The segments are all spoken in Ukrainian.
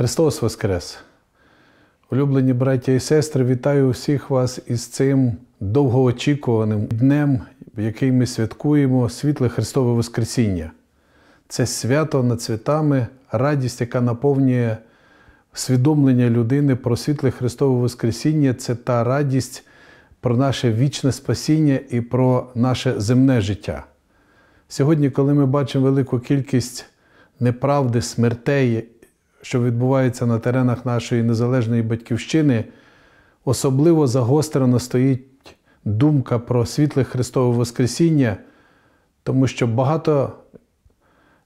Христос Воскрес! Улюблені браття і сестри, вітаю всіх вас із цим довгоочікуваним днем, який ми святкуємо світле Христове Воскресіння. Це свято над святами, радість, яка наповнює свідомлення людини про світле Христове Воскресіння це та радість про наше вічне спасіння і про наше земне життя. Сьогодні, коли ми бачимо велику кількість неправди, смертей що відбувається на теренах нашої незалежної батьківщини, особливо загострено стоїть думка про світле Христове Воскресіння, тому що багато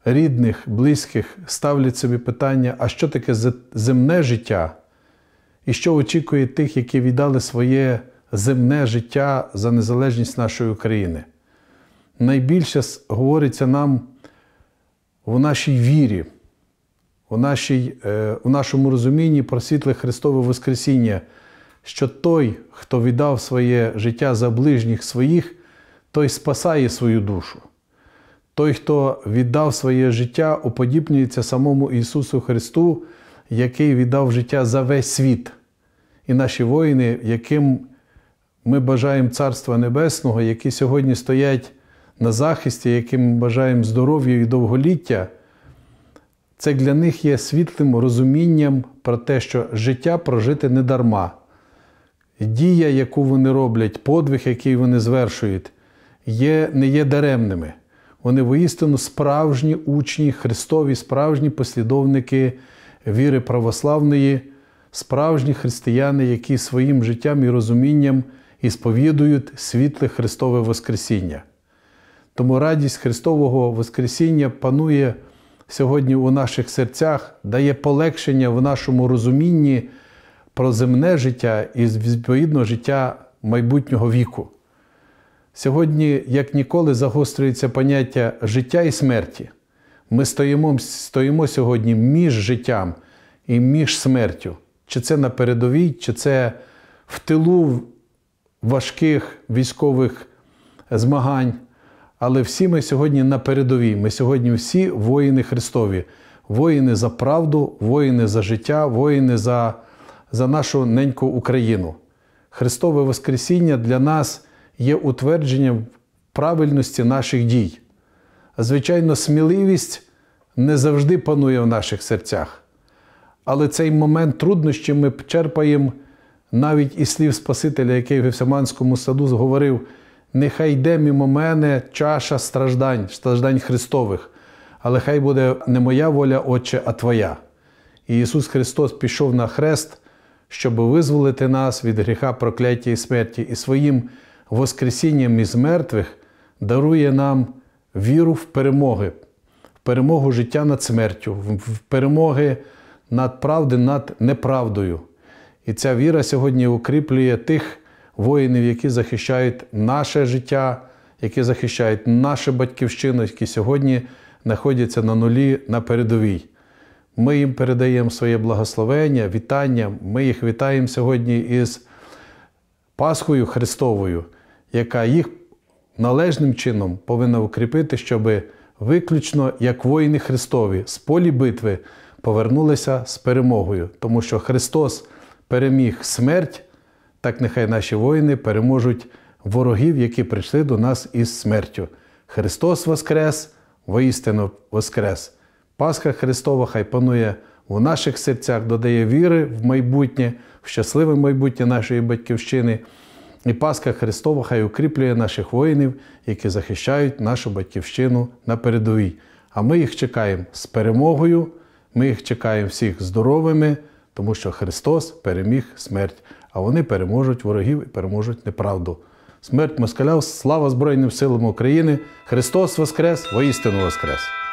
рідних, близьких ставлять собі питання, а що таке земне життя, і що очікує тих, які віддали своє земне життя за незалежність нашої України. Найбільше говориться нам в нашій вірі у нашій, е, у нашому розумінні просвітле Христове Воскресіння, що той, хто віддав своє життя за ближніх своїх, той спасає свою душу. Той, хто віддав своє життя, уподібнюється самому Ісусу Христу, який віддав життя за весь світ. І наші воїни, яким ми бажаємо Царства Небесного, які сьогодні стоять на захисті, яким ми бажаємо здоров'я і довголіття. Це для них є світлим розумінням про те, що життя прожити не дарма. Дія, яку вони роблять, подвиг, який вони звершують, є, не є даремними. Вони воістину справжні учні Христові, справжні послідовники віри православної, справжні християни, які своїм життям і розумінням і сповідують світле Христове Воскресіння. Тому радість Христового Воскресіння панує сьогодні у наших серцях, дає полегшення в нашому розумінні про земне життя і відповідно життя майбутнього віку. Сьогодні, як ніколи, загострюється поняття життя і смерті. Ми стоїмо, стоїмо сьогодні між життям і між смертю. Чи це на передовій, чи це в тилу важких військових змагань, але всі ми сьогодні на передовій. Ми сьогодні всі воїни Христові, воїни за правду, воїни за життя, воїни за за нашу неньку Україну. Христове Воскресіння для нас є утвердженням правильності наших дій. Звичайно, сміливість не завжди панує в наших серцях. Але цей момент труднощі ми черпаємо навіть із слів Спасителя, який в Гефсиманському саду говорив – Нехай йде мимо мене чаша страждань, страждань Христових, але хай буде не моя воля, Отче, а Твоя. І Ісус Христос пішов на хрест, щоб визволити нас від гріха, прокляття і смерті, і своїм Воскресінням із мертвих дарує нам віру в перемоги, в перемогу життя над смертю, в перемоги над правди, над неправдою. І ця віра сьогодні укріплює тих воїнів, які захищають наше життя, які захищають нашу батьківщину, які сьогодні знаходяться на нулі на передовій. Ми їм передаємо своє благословення, вітання. Ми їх вітаємо сьогодні із Пасхою Христовою, яка їх належним чином повинна укріпити, щоб виключно як воїни Христові з полі битви повернулися з перемогою, тому що Христос переміг смерть так нехай наші воїни переможуть ворогів, які прийшли до нас із смертю. Христос Воскрес, воістину Воскрес! Пасха Христова хай панує у наших серцях, додає віри в майбутнє, в щасливе майбутнє нашої Батьківщини. І Пасха Христова хай укріплює наших воїнів, які захищають нашу батьківщину на передовій. А ми їх чекаємо з перемогою, ми їх чекаємо всіх здоровими тому що Христос переміг смерть, а вони переможуть ворогів і переможуть неправду. Смерть москаляв, слава Збройним силам України! Христос Воскрес! Воістину Воскрес!